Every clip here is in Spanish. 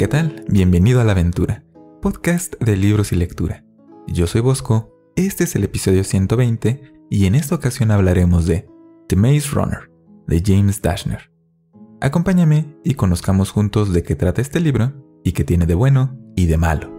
¿Qué tal? Bienvenido a la aventura, podcast de libros y lectura. Yo soy Bosco, este es el episodio 120 y en esta ocasión hablaremos de The Maze Runner, de James Dashner. Acompáñame y conozcamos juntos de qué trata este libro y qué tiene de bueno y de malo.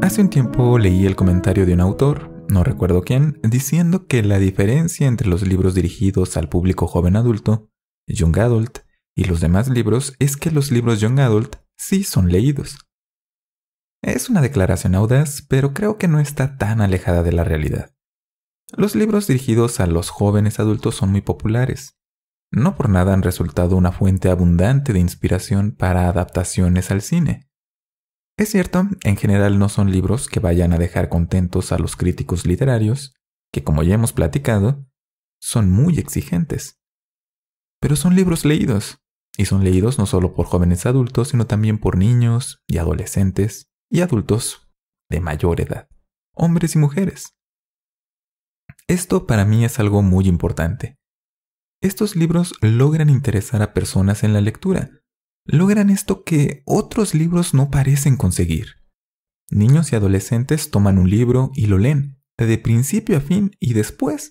Hace un tiempo leí el comentario de un autor no recuerdo quién, diciendo que la diferencia entre los libros dirigidos al público joven adulto, Young Adult, y los demás libros es que los libros Young Adult sí son leídos. Es una declaración audaz, pero creo que no está tan alejada de la realidad. Los libros dirigidos a los jóvenes adultos son muy populares. No por nada han resultado una fuente abundante de inspiración para adaptaciones al cine. Es cierto, en general no son libros que vayan a dejar contentos a los críticos literarios, que como ya hemos platicado, son muy exigentes. Pero son libros leídos, y son leídos no solo por jóvenes adultos, sino también por niños y adolescentes y adultos de mayor edad, hombres y mujeres. Esto para mí es algo muy importante. Estos libros logran interesar a personas en la lectura, logran esto que otros libros no parecen conseguir. Niños y adolescentes toman un libro y lo leen, de principio a fin y después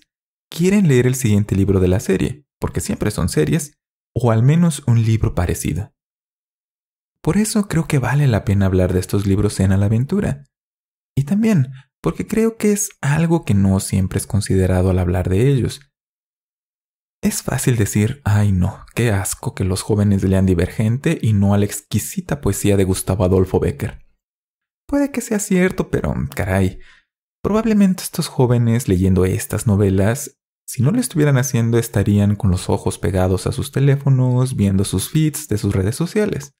quieren leer el siguiente libro de la serie, porque siempre son series, o al menos un libro parecido. Por eso creo que vale la pena hablar de estos libros en A la Aventura. Y también porque creo que es algo que no siempre es considerado al hablar de ellos, es fácil decir, ay no, qué asco que los jóvenes lean Divergente y no a la exquisita poesía de Gustavo Adolfo Becker. Puede que sea cierto, pero caray, probablemente estos jóvenes leyendo estas novelas, si no lo estuvieran haciendo, estarían con los ojos pegados a sus teléfonos, viendo sus feeds de sus redes sociales,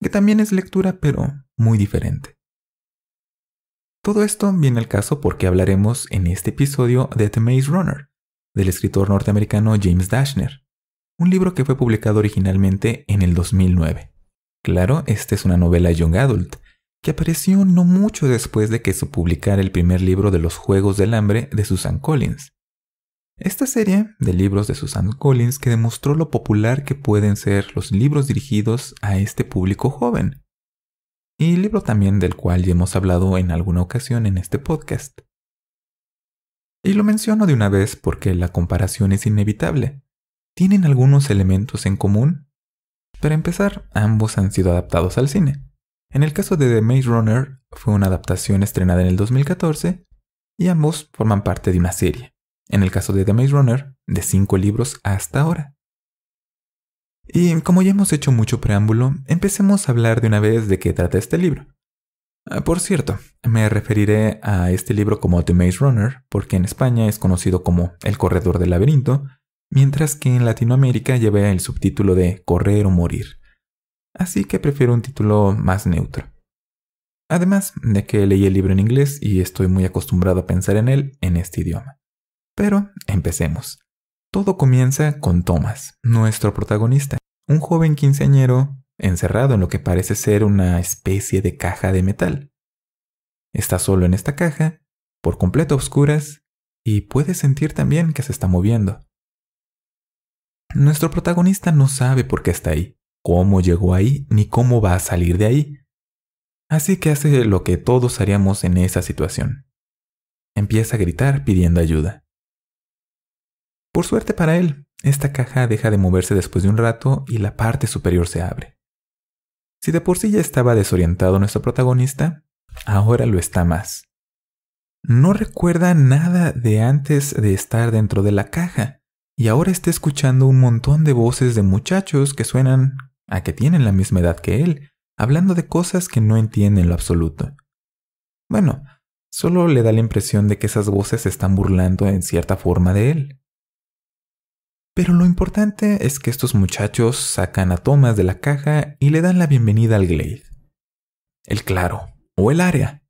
que también es lectura, pero muy diferente. Todo esto viene al caso porque hablaremos en este episodio de The Maze Runner, del escritor norteamericano James Dashner, un libro que fue publicado originalmente en el 2009. Claro, esta es una novela young adult, que apareció no mucho después de que se publicara el primer libro de los Juegos del Hambre de Susan Collins. Esta serie de libros de Susan Collins que demostró lo popular que pueden ser los libros dirigidos a este público joven. Y libro también del cual ya hemos hablado en alguna ocasión en este podcast. Y lo menciono de una vez porque la comparación es inevitable. Tienen algunos elementos en común. Para empezar, ambos han sido adaptados al cine. En el caso de The Maze Runner, fue una adaptación estrenada en el 2014 y ambos forman parte de una serie. En el caso de The Maze Runner, de cinco libros hasta ahora. Y como ya hemos hecho mucho preámbulo, empecemos a hablar de una vez de qué trata este libro. Ah, por cierto, me referiré a este libro como The Maze Runner, porque en España es conocido como El Corredor del Laberinto, mientras que en Latinoamérica lleva el subtítulo de Correr o Morir. Así que prefiero un título más neutro. Además de que leí el libro en inglés y estoy muy acostumbrado a pensar en él en este idioma. Pero empecemos. Todo comienza con Thomas, nuestro protagonista, un joven quinceañero encerrado en lo que parece ser una especie de caja de metal. Está solo en esta caja, por completo oscuras, y puede sentir también que se está moviendo. Nuestro protagonista no sabe por qué está ahí, cómo llegó ahí, ni cómo va a salir de ahí. Así que hace lo que todos haríamos en esa situación. Empieza a gritar pidiendo ayuda. Por suerte para él, esta caja deja de moverse después de un rato y la parte superior se abre. Si de por sí ya estaba desorientado nuestro protagonista, ahora lo está más. No recuerda nada de antes de estar dentro de la caja, y ahora está escuchando un montón de voces de muchachos que suenan a que tienen la misma edad que él, hablando de cosas que no entiende en lo absoluto. Bueno, solo le da la impresión de que esas voces se están burlando en cierta forma de él. Pero lo importante es que estos muchachos sacan a Thomas de la caja y le dan la bienvenida al Glade. El claro, o el área.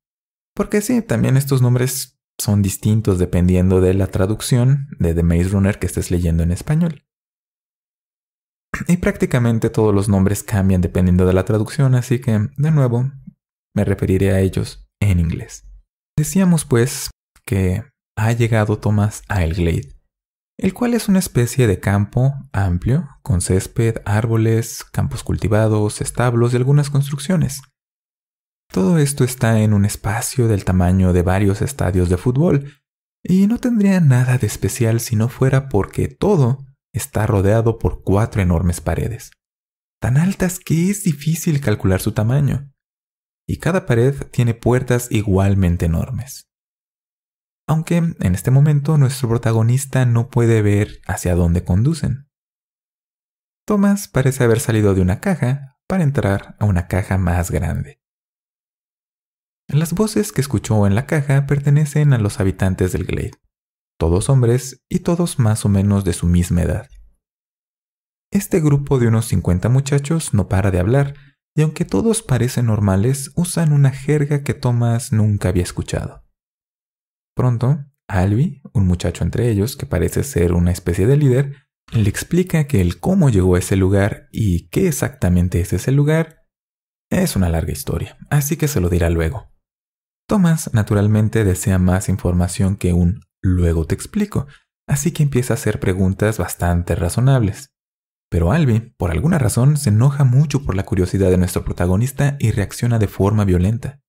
Porque sí, también estos nombres son distintos dependiendo de la traducción de The Maze Runner que estés leyendo en español. Y prácticamente todos los nombres cambian dependiendo de la traducción, así que, de nuevo, me referiré a ellos en inglés. Decíamos pues que ha llegado Thomas a El Glade el cual es una especie de campo amplio, con césped, árboles, campos cultivados, establos y algunas construcciones. Todo esto está en un espacio del tamaño de varios estadios de fútbol, y no tendría nada de especial si no fuera porque todo está rodeado por cuatro enormes paredes, tan altas que es difícil calcular su tamaño. Y cada pared tiene puertas igualmente enormes aunque en este momento nuestro protagonista no puede ver hacia dónde conducen. Thomas parece haber salido de una caja para entrar a una caja más grande. Las voces que escuchó en la caja pertenecen a los habitantes del glade, todos hombres y todos más o menos de su misma edad. Este grupo de unos 50 muchachos no para de hablar, y aunque todos parecen normales, usan una jerga que Thomas nunca había escuchado. Pronto, Albi, un muchacho entre ellos que parece ser una especie de líder, le explica que el cómo llegó a ese lugar y qué exactamente es ese lugar es una larga historia, así que se lo dirá luego. Thomas naturalmente desea más información que un luego te explico, así que empieza a hacer preguntas bastante razonables. Pero Albi, por alguna razón, se enoja mucho por la curiosidad de nuestro protagonista y reacciona de forma violenta.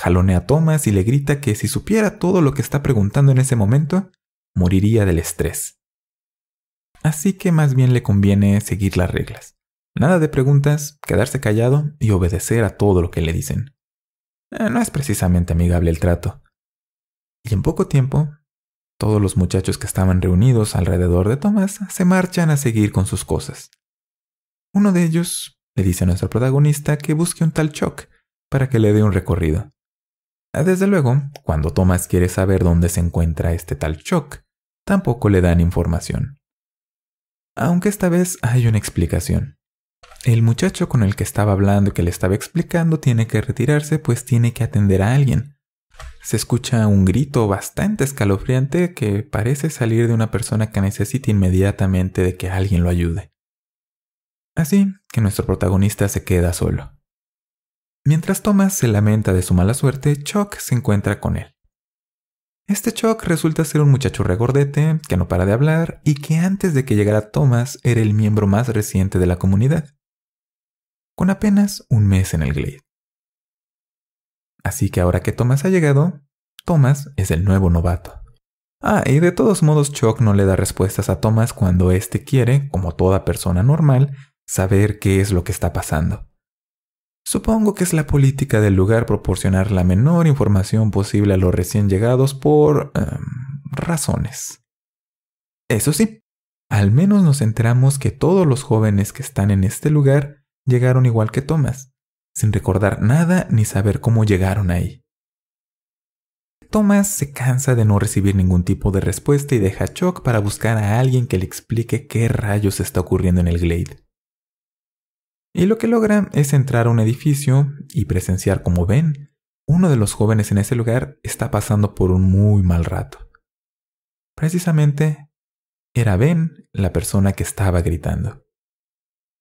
Jalonea a Thomas y le grita que si supiera todo lo que está preguntando en ese momento, moriría del estrés. Así que más bien le conviene seguir las reglas. Nada de preguntas, quedarse callado y obedecer a todo lo que le dicen. Eh, no es precisamente amigable el trato. Y en poco tiempo, todos los muchachos que estaban reunidos alrededor de Thomas se marchan a seguir con sus cosas. Uno de ellos le dice a nuestro protagonista que busque un tal Chuck para que le dé un recorrido. Ah, desde luego, cuando Thomas quiere saber dónde se encuentra este tal Chuck, tampoco le dan información. Aunque esta vez hay una explicación. El muchacho con el que estaba hablando y que le estaba explicando tiene que retirarse pues tiene que atender a alguien. Se escucha un grito bastante escalofriante que parece salir de una persona que necesita inmediatamente de que alguien lo ayude. Así que nuestro protagonista se queda solo. Mientras Thomas se lamenta de su mala suerte, Chuck se encuentra con él. Este Chuck resulta ser un muchacho regordete, que no para de hablar y que antes de que llegara Thomas era el miembro más reciente de la comunidad, con apenas un mes en el Glade. Así que ahora que Thomas ha llegado, Thomas es el nuevo novato. Ah, y de todos modos Chuck no le da respuestas a Thomas cuando éste quiere, como toda persona normal, saber qué es lo que está pasando. Supongo que es la política del lugar proporcionar la menor información posible a los recién llegados por... Em, razones. Eso sí, al menos nos enteramos que todos los jóvenes que están en este lugar llegaron igual que Thomas, sin recordar nada ni saber cómo llegaron ahí. Thomas se cansa de no recibir ningún tipo de respuesta y deja a para buscar a alguien que le explique qué rayos está ocurriendo en el Glade y lo que logra es entrar a un edificio y presenciar como Ben, uno de los jóvenes en ese lugar está pasando por un muy mal rato. Precisamente, era Ben la persona que estaba gritando.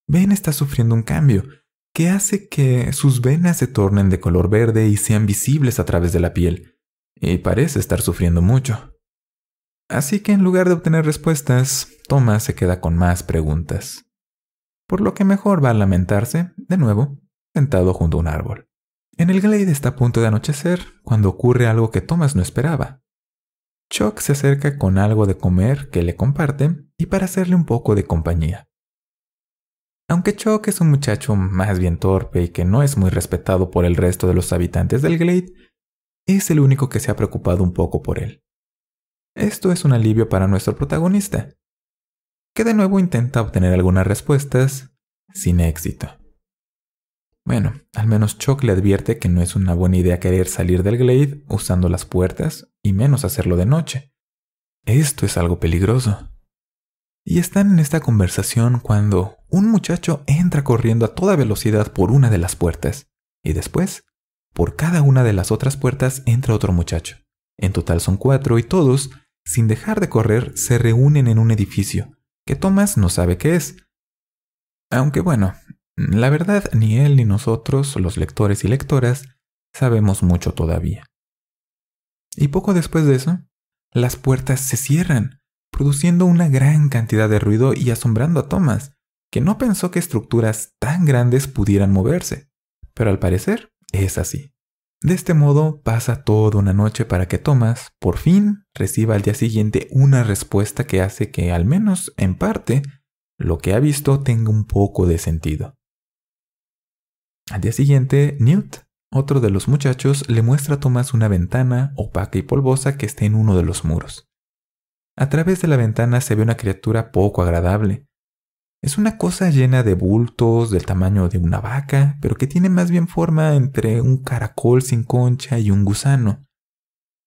Ben está sufriendo un cambio que hace que sus venas se tornen de color verde y sean visibles a través de la piel, y parece estar sufriendo mucho. Así que en lugar de obtener respuestas, Thomas se queda con más preguntas por lo que mejor va a lamentarse, de nuevo, sentado junto a un árbol. En el glade está a punto de anochecer cuando ocurre algo que Thomas no esperaba. Chuck se acerca con algo de comer que le comparte y para hacerle un poco de compañía. Aunque Chuck es un muchacho más bien torpe y que no es muy respetado por el resto de los habitantes del glade, es el único que se ha preocupado un poco por él. Esto es un alivio para nuestro protagonista, que de nuevo intenta obtener algunas respuestas sin éxito. Bueno, al menos Chuck le advierte que no es una buena idea querer salir del glade usando las puertas y menos hacerlo de noche. Esto es algo peligroso. Y están en esta conversación cuando un muchacho entra corriendo a toda velocidad por una de las puertas y después, por cada una de las otras puertas entra otro muchacho. En total son cuatro y todos, sin dejar de correr, se reúnen en un edificio, que Thomas no sabe qué es. Aunque bueno, la verdad ni él ni nosotros, los lectores y lectoras, sabemos mucho todavía. Y poco después de eso, las puertas se cierran, produciendo una gran cantidad de ruido y asombrando a Thomas, que no pensó que estructuras tan grandes pudieran moverse, pero al parecer es así. De este modo pasa toda una noche para que Thomas, por fin, reciba al día siguiente una respuesta que hace que, al menos en parte, lo que ha visto tenga un poco de sentido. Al día siguiente, Newt, otro de los muchachos, le muestra a Thomas una ventana opaca y polvosa que está en uno de los muros. A través de la ventana se ve una criatura poco agradable, es una cosa llena de bultos del tamaño de una vaca, pero que tiene más bien forma entre un caracol sin concha y un gusano,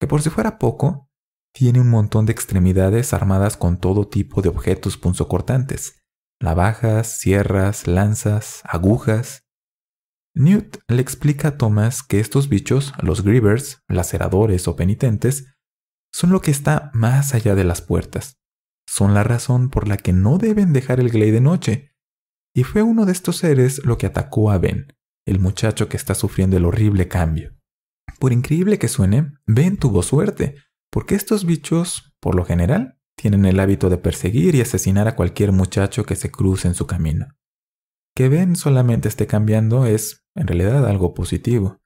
que por si fuera poco, tiene un montón de extremidades armadas con todo tipo de objetos punzocortantes, navajas, sierras, lanzas, agujas. Newt le explica a Thomas que estos bichos, los grievers, laceradores o penitentes, son lo que está más allá de las puertas, son la razón por la que no deben dejar el Gley de noche. Y fue uno de estos seres lo que atacó a Ben, el muchacho que está sufriendo el horrible cambio. Por increíble que suene, Ben tuvo suerte, porque estos bichos, por lo general, tienen el hábito de perseguir y asesinar a cualquier muchacho que se cruce en su camino. Que Ben solamente esté cambiando es, en realidad, algo positivo.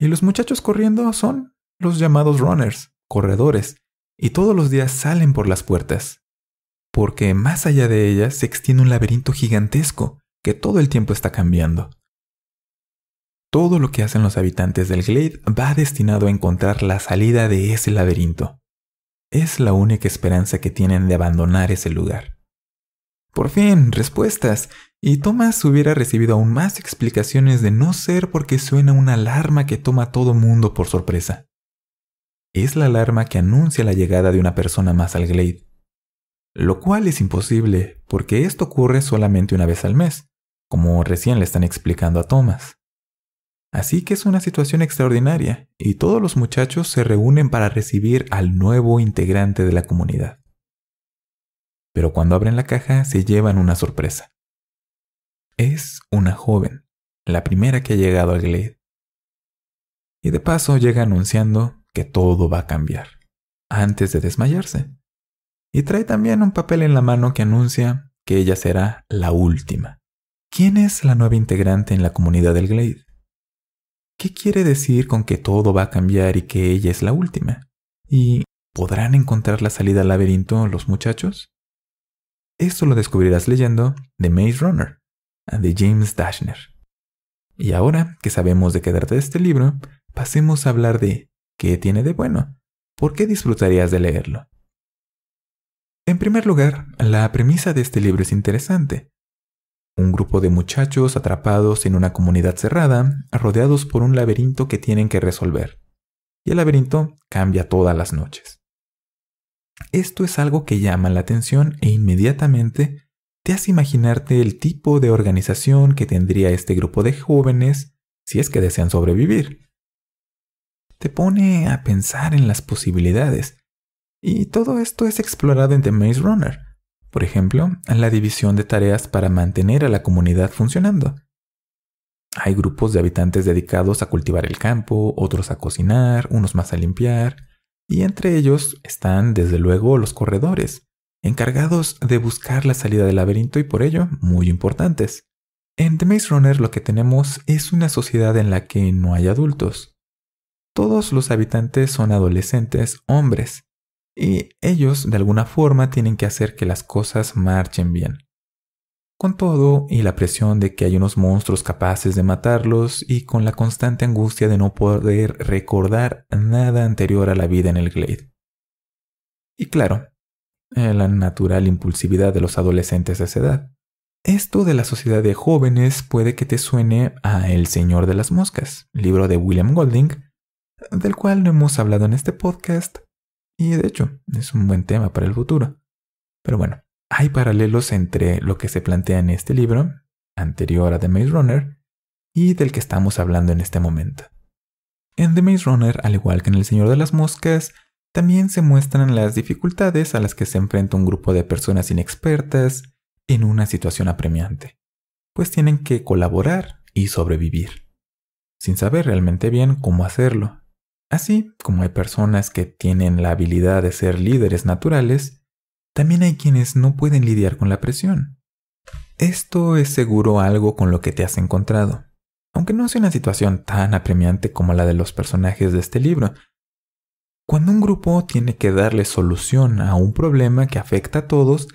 Y los muchachos corriendo son los llamados runners, corredores, y todos los días salen por las puertas, porque más allá de ellas se extiende un laberinto gigantesco que todo el tiempo está cambiando. Todo lo que hacen los habitantes del Glade va destinado a encontrar la salida de ese laberinto. Es la única esperanza que tienen de abandonar ese lugar. Por fin, respuestas, y Thomas hubiera recibido aún más explicaciones de no ser porque suena una alarma que toma a todo mundo por sorpresa es la alarma que anuncia la llegada de una persona más al glade. Lo cual es imposible, porque esto ocurre solamente una vez al mes, como recién le están explicando a Thomas. Así que es una situación extraordinaria, y todos los muchachos se reúnen para recibir al nuevo integrante de la comunidad. Pero cuando abren la caja se llevan una sorpresa. Es una joven, la primera que ha llegado al Glade. Y de paso llega anunciando que todo va a cambiar, antes de desmayarse. Y trae también un papel en la mano que anuncia que ella será la última. ¿Quién es la nueva integrante en la comunidad del Glade? ¿Qué quiere decir con que todo va a cambiar y que ella es la última? ¿Y podrán encontrar la salida al laberinto los muchachos? Esto lo descubrirás leyendo The Maze Runner, de James Dashner. Y ahora que sabemos de qué trata este libro, pasemos a hablar de ¿Qué tiene de bueno? ¿Por qué disfrutarías de leerlo? En primer lugar, la premisa de este libro es interesante. Un grupo de muchachos atrapados en una comunidad cerrada, rodeados por un laberinto que tienen que resolver. Y el laberinto cambia todas las noches. Esto es algo que llama la atención e inmediatamente te hace imaginarte el tipo de organización que tendría este grupo de jóvenes si es que desean sobrevivir te pone a pensar en las posibilidades. Y todo esto es explorado en The Maze Runner. Por ejemplo, la división de tareas para mantener a la comunidad funcionando. Hay grupos de habitantes dedicados a cultivar el campo, otros a cocinar, unos más a limpiar, y entre ellos están desde luego los corredores, encargados de buscar la salida del laberinto y por ello muy importantes. En The Maze Runner lo que tenemos es una sociedad en la que no hay adultos, todos los habitantes son adolescentes hombres, y ellos de alguna forma tienen que hacer que las cosas marchen bien. Con todo, y la presión de que hay unos monstruos capaces de matarlos, y con la constante angustia de no poder recordar nada anterior a la vida en el Glade. Y claro, eh, la natural impulsividad de los adolescentes de esa edad. Esto de la sociedad de jóvenes puede que te suene a El Señor de las Moscas, libro de William Golding, del cual no hemos hablado en este podcast y de hecho es un buen tema para el futuro. Pero bueno, hay paralelos entre lo que se plantea en este libro, anterior a The Maze Runner, y del que estamos hablando en este momento. En The Maze Runner, al igual que en El Señor de las Moscas, también se muestran las dificultades a las que se enfrenta un grupo de personas inexpertas en una situación apremiante, pues tienen que colaborar y sobrevivir, sin saber realmente bien cómo hacerlo Así como hay personas que tienen la habilidad de ser líderes naturales, también hay quienes no pueden lidiar con la presión. Esto es seguro algo con lo que te has encontrado, aunque no sea una situación tan apremiante como la de los personajes de este libro. Cuando un grupo tiene que darle solución a un problema que afecta a todos,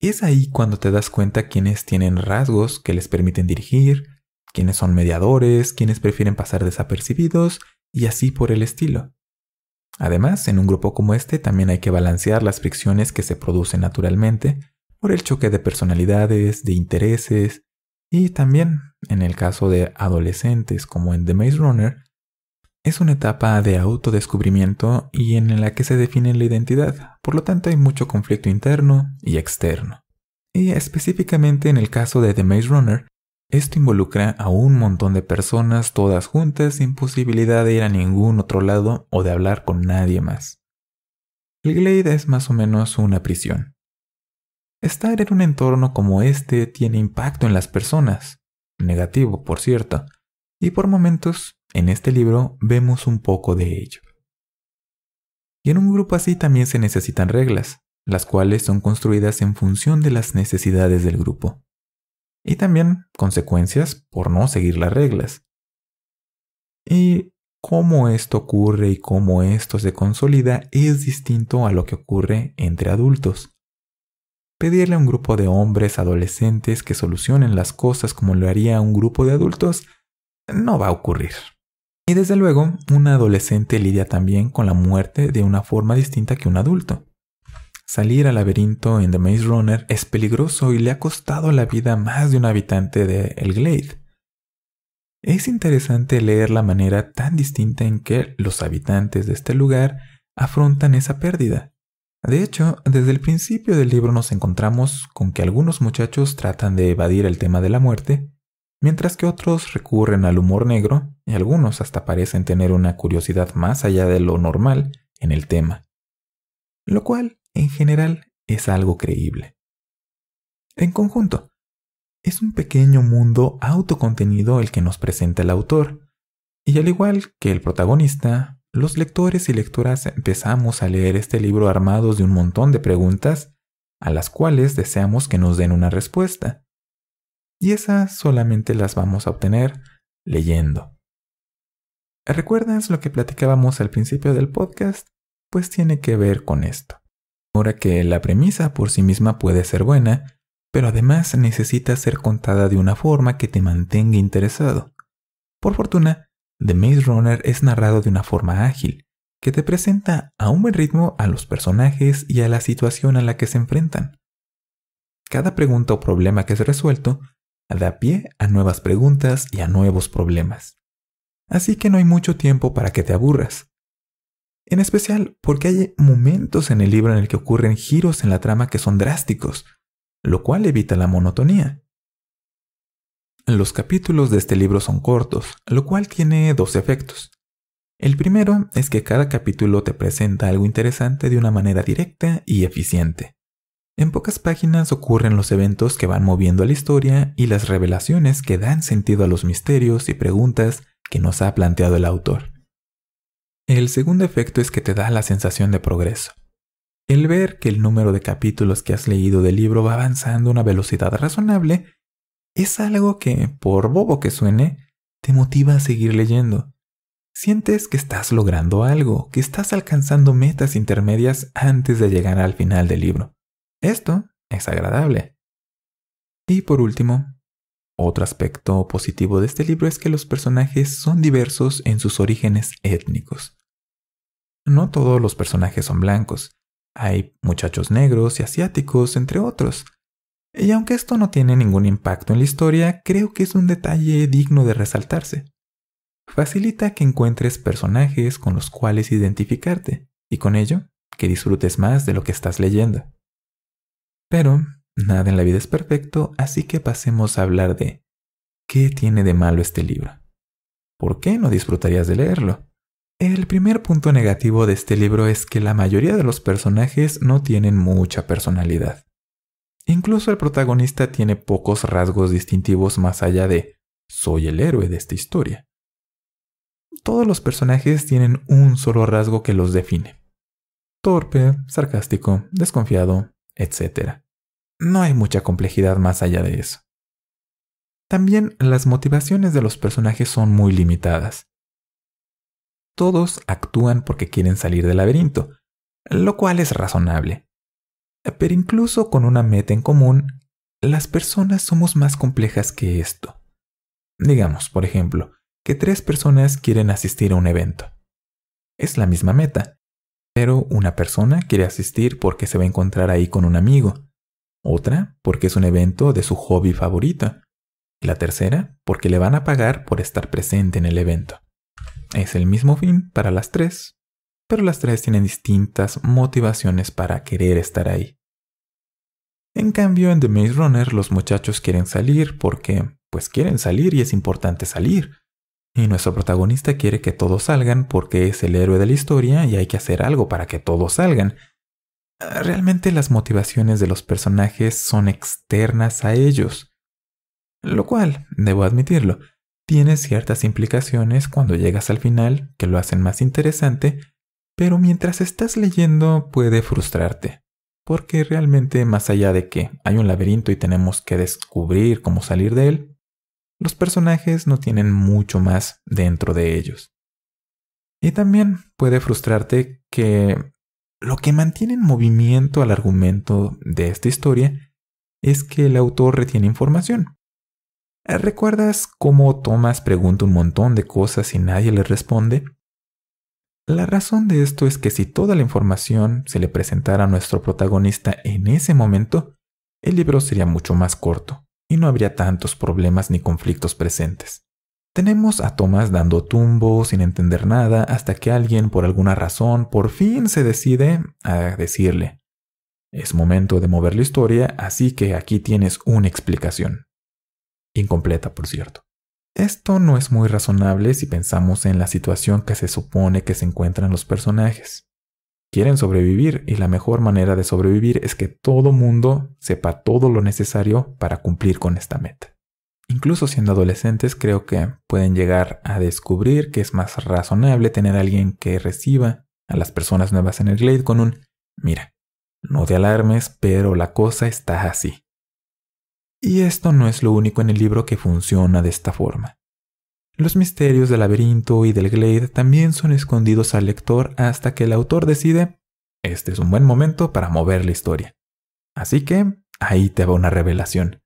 es ahí cuando te das cuenta quienes tienen rasgos que les permiten dirigir, quienes son mediadores, quienes prefieren pasar desapercibidos y así por el estilo. Además, en un grupo como este también hay que balancear las fricciones que se producen naturalmente por el choque de personalidades, de intereses, y también, en el caso de adolescentes como en The Maze Runner, es una etapa de autodescubrimiento y en la que se define la identidad, por lo tanto hay mucho conflicto interno y externo. Y específicamente en el caso de The Maze Runner, esto involucra a un montón de personas todas juntas sin posibilidad de ir a ningún otro lado o de hablar con nadie más. El Glade es más o menos una prisión. Estar en un entorno como este tiene impacto en las personas, negativo por cierto, y por momentos en este libro vemos un poco de ello. Y en un grupo así también se necesitan reglas, las cuales son construidas en función de las necesidades del grupo y también consecuencias por no seguir las reglas. Y cómo esto ocurre y cómo esto se consolida es distinto a lo que ocurre entre adultos. Pedirle a un grupo de hombres adolescentes que solucionen las cosas como lo haría un grupo de adultos no va a ocurrir. Y desde luego, un adolescente lidia también con la muerte de una forma distinta que un adulto. Salir al laberinto en The Maze Runner es peligroso y le ha costado la vida a más de un habitante de El Glade. Es interesante leer la manera tan distinta en que los habitantes de este lugar afrontan esa pérdida. De hecho, desde el principio del libro nos encontramos con que algunos muchachos tratan de evadir el tema de la muerte, mientras que otros recurren al humor negro y algunos hasta parecen tener una curiosidad más allá de lo normal en el tema. Lo cual en general es algo creíble. En conjunto, es un pequeño mundo autocontenido el que nos presenta el autor, y al igual que el protagonista, los lectores y lectoras empezamos a leer este libro armados de un montón de preguntas a las cuales deseamos que nos den una respuesta. Y esas solamente las vamos a obtener leyendo. ¿Recuerdas lo que platicábamos al principio del podcast? Pues tiene que ver con esto. Ahora que la premisa por sí misma puede ser buena, pero además necesita ser contada de una forma que te mantenga interesado. Por fortuna, The Maze Runner es narrado de una forma ágil, que te presenta a un buen ritmo a los personajes y a la situación a la que se enfrentan. Cada pregunta o problema que es resuelto da pie a nuevas preguntas y a nuevos problemas. Así que no hay mucho tiempo para que te aburras. En especial porque hay momentos en el libro en el que ocurren giros en la trama que son drásticos, lo cual evita la monotonía. Los capítulos de este libro son cortos, lo cual tiene dos efectos. El primero es que cada capítulo te presenta algo interesante de una manera directa y eficiente. En pocas páginas ocurren los eventos que van moviendo a la historia y las revelaciones que dan sentido a los misterios y preguntas que nos ha planteado el autor. El segundo efecto es que te da la sensación de progreso. El ver que el número de capítulos que has leído del libro va avanzando a una velocidad razonable es algo que, por bobo que suene, te motiva a seguir leyendo. Sientes que estás logrando algo, que estás alcanzando metas intermedias antes de llegar al final del libro. Esto es agradable. Y por último, otro aspecto positivo de este libro es que los personajes son diversos en sus orígenes étnicos. No todos los personajes son blancos. Hay muchachos negros y asiáticos, entre otros. Y aunque esto no tiene ningún impacto en la historia, creo que es un detalle digno de resaltarse. Facilita que encuentres personajes con los cuales identificarte y con ello que disfrutes más de lo que estás leyendo. Pero nada en la vida es perfecto, así que pasemos a hablar de ¿qué tiene de malo este libro? ¿Por qué no disfrutarías de leerlo? El primer punto negativo de este libro es que la mayoría de los personajes no tienen mucha personalidad. Incluso el protagonista tiene pocos rasgos distintivos más allá de soy el héroe de esta historia. Todos los personajes tienen un solo rasgo que los define. Torpe, sarcástico, desconfiado, etc. No hay mucha complejidad más allá de eso. También las motivaciones de los personajes son muy limitadas. Todos actúan porque quieren salir del laberinto, lo cual es razonable. Pero incluso con una meta en común, las personas somos más complejas que esto. Digamos, por ejemplo, que tres personas quieren asistir a un evento. Es la misma meta, pero una persona quiere asistir porque se va a encontrar ahí con un amigo, otra porque es un evento de su hobby favorito, y la tercera porque le van a pagar por estar presente en el evento. Es el mismo fin para las tres, pero las tres tienen distintas motivaciones para querer estar ahí. En cambio, en The Maze Runner los muchachos quieren salir porque, pues quieren salir y es importante salir. Y nuestro protagonista quiere que todos salgan porque es el héroe de la historia y hay que hacer algo para que todos salgan. Ah, realmente las motivaciones de los personajes son externas a ellos. Lo cual, debo admitirlo, tiene ciertas implicaciones cuando llegas al final que lo hacen más interesante, pero mientras estás leyendo puede frustrarte, porque realmente más allá de que hay un laberinto y tenemos que descubrir cómo salir de él, los personajes no tienen mucho más dentro de ellos. Y también puede frustrarte que lo que mantiene en movimiento al argumento de esta historia es que el autor retiene información, eh, ¿Recuerdas cómo Thomas pregunta un montón de cosas y nadie le responde? La razón de esto es que si toda la información se le presentara a nuestro protagonista en ese momento, el libro sería mucho más corto y no habría tantos problemas ni conflictos presentes. Tenemos a Thomas dando tumbos sin entender nada hasta que alguien por alguna razón por fin se decide a decirle, es momento de mover la historia, así que aquí tienes una explicación incompleta por cierto. Esto no es muy razonable si pensamos en la situación que se supone que se encuentran los personajes. Quieren sobrevivir y la mejor manera de sobrevivir es que todo mundo sepa todo lo necesario para cumplir con esta meta. Incluso siendo adolescentes creo que pueden llegar a descubrir que es más razonable tener a alguien que reciba a las personas nuevas en el Glade con un mira, no te alarmes, pero la cosa está así. Y esto no es lo único en el libro que funciona de esta forma. Los misterios del laberinto y del glade también son escondidos al lector hasta que el autor decide, este es un buen momento para mover la historia. Así que ahí te va una revelación.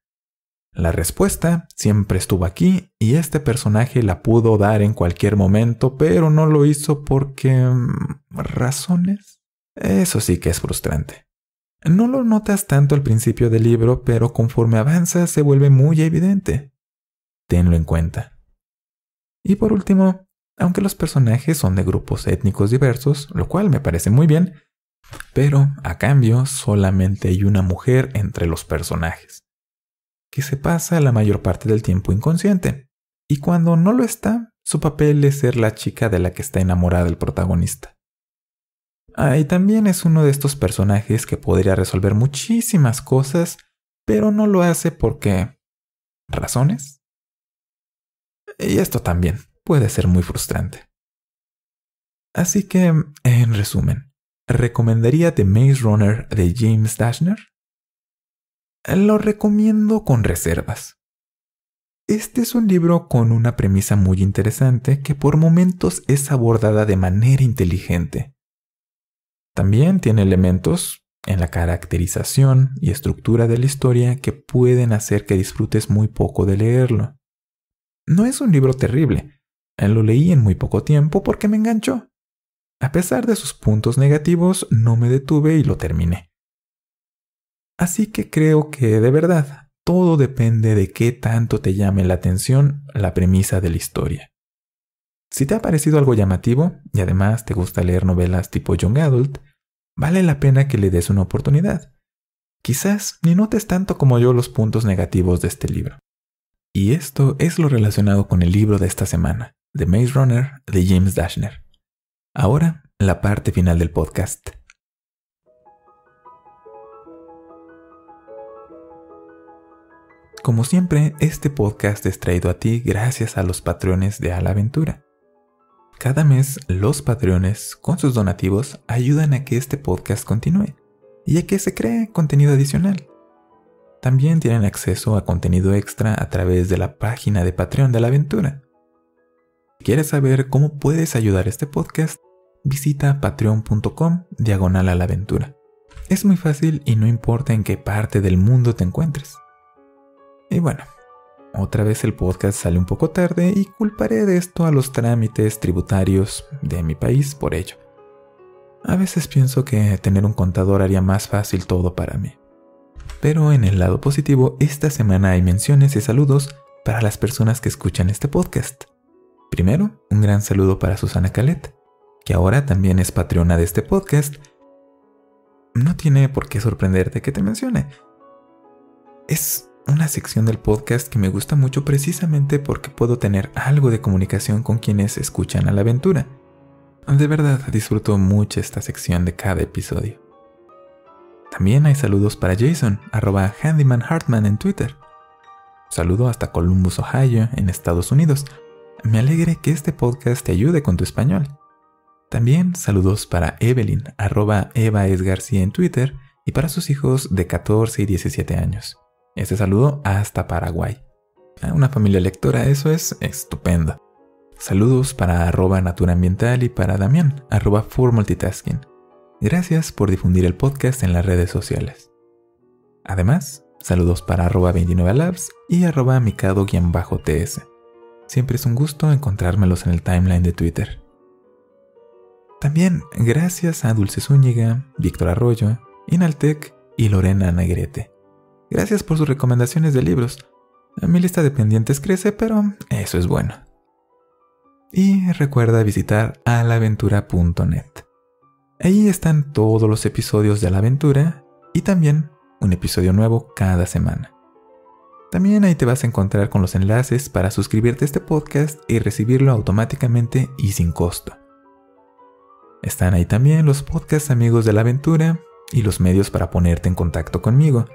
La respuesta siempre estuvo aquí y este personaje la pudo dar en cualquier momento, pero no lo hizo porque... Mm, razones. Eso sí que es frustrante. No lo notas tanto al principio del libro, pero conforme avanza se vuelve muy evidente. Tenlo en cuenta. Y por último, aunque los personajes son de grupos étnicos diversos, lo cual me parece muy bien, pero a cambio solamente hay una mujer entre los personajes, que se pasa la mayor parte del tiempo inconsciente, y cuando no lo está, su papel es ser la chica de la que está enamorada el protagonista. Ah, y también es uno de estos personajes que podría resolver muchísimas cosas, pero no lo hace porque... ¿Razones? Y esto también puede ser muy frustrante. Así que, en resumen, ¿recomendaría The Maze Runner de James Dashner? Lo recomiendo con reservas. Este es un libro con una premisa muy interesante que por momentos es abordada de manera inteligente también tiene elementos en la caracterización y estructura de la historia que pueden hacer que disfrutes muy poco de leerlo. No es un libro terrible, lo leí en muy poco tiempo porque me enganchó. A pesar de sus puntos negativos, no me detuve y lo terminé. Así que creo que de verdad, todo depende de qué tanto te llame la atención la premisa de la historia. Si te ha parecido algo llamativo y además te gusta leer novelas tipo Young Adult, vale la pena que le des una oportunidad. Quizás ni notes tanto como yo los puntos negativos de este libro. Y esto es lo relacionado con el libro de esta semana, The Maze Runner de James Dashner. Ahora, la parte final del podcast. Como siempre, este podcast es traído a ti gracias a los patrones de A la Aventura. Cada mes los patrones con sus donativos, ayudan a que este podcast continúe y a que se cree contenido adicional. También tienen acceso a contenido extra a través de la página de Patreon de la Aventura. Si quieres saber cómo puedes ayudar a este podcast, visita patreon.com diagonal a la aventura. Es muy fácil y no importa en qué parte del mundo te encuentres. Y bueno, otra vez el podcast sale un poco tarde y culparé de esto a los trámites tributarios de mi país por ello. A veces pienso que tener un contador haría más fácil todo para mí. Pero en el lado positivo, esta semana hay menciones y saludos para las personas que escuchan este podcast. Primero, un gran saludo para Susana Calet, que ahora también es patrona de este podcast. No tiene por qué sorprenderte que te mencione. Es una sección del podcast que me gusta mucho precisamente porque puedo tener algo de comunicación con quienes escuchan a la aventura. De verdad, disfruto mucho esta sección de cada episodio. También hay saludos para Jason, arroba handymanhartman en Twitter. Saludo hasta Columbus, Ohio, en Estados Unidos. Me alegre que este podcast te ayude con tu español. También saludos para Evelyn, arroba Eva es García en Twitter, y para sus hijos de 14 y 17 años. Este saludo hasta Paraguay. A ah, Una familia lectora, eso es estupendo. Saludos para arroba Ambiental y para Damián, arroba for multitasking. Gracias por difundir el podcast en las redes sociales. Además, saludos para arroba 29 labs y arroba micado ts Siempre es un gusto encontrármelos en el timeline de Twitter. También gracias a Dulce Zúñiga, Víctor Arroyo, Inaltec y Lorena Negrete. Gracias por sus recomendaciones de libros. Mi lista de pendientes crece, pero eso es bueno. Y recuerda visitar alaventura.net. Ahí están todos los episodios de la aventura y también un episodio nuevo cada semana. También ahí te vas a encontrar con los enlaces para suscribirte a este podcast y recibirlo automáticamente y sin costo. Están ahí también los podcasts amigos de la aventura y los medios para ponerte en contacto conmigo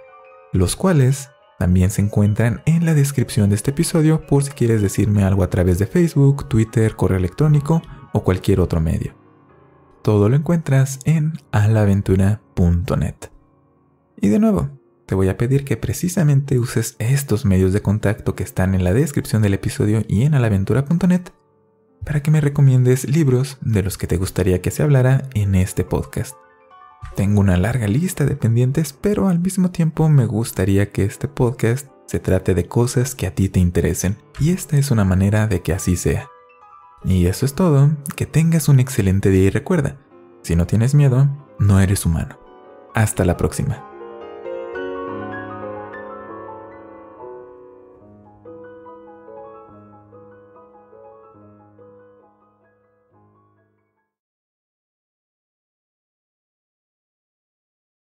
los cuales también se encuentran en la descripción de este episodio por si quieres decirme algo a través de Facebook, Twitter, correo electrónico o cualquier otro medio. Todo lo encuentras en alaventura.net. Y de nuevo, te voy a pedir que precisamente uses estos medios de contacto que están en la descripción del episodio y en alaventura.net para que me recomiendes libros de los que te gustaría que se hablara en este podcast. Tengo una larga lista de pendientes, pero al mismo tiempo me gustaría que este podcast se trate de cosas que a ti te interesen, y esta es una manera de que así sea. Y eso es todo, que tengas un excelente día y recuerda, si no tienes miedo, no eres humano. Hasta la próxima.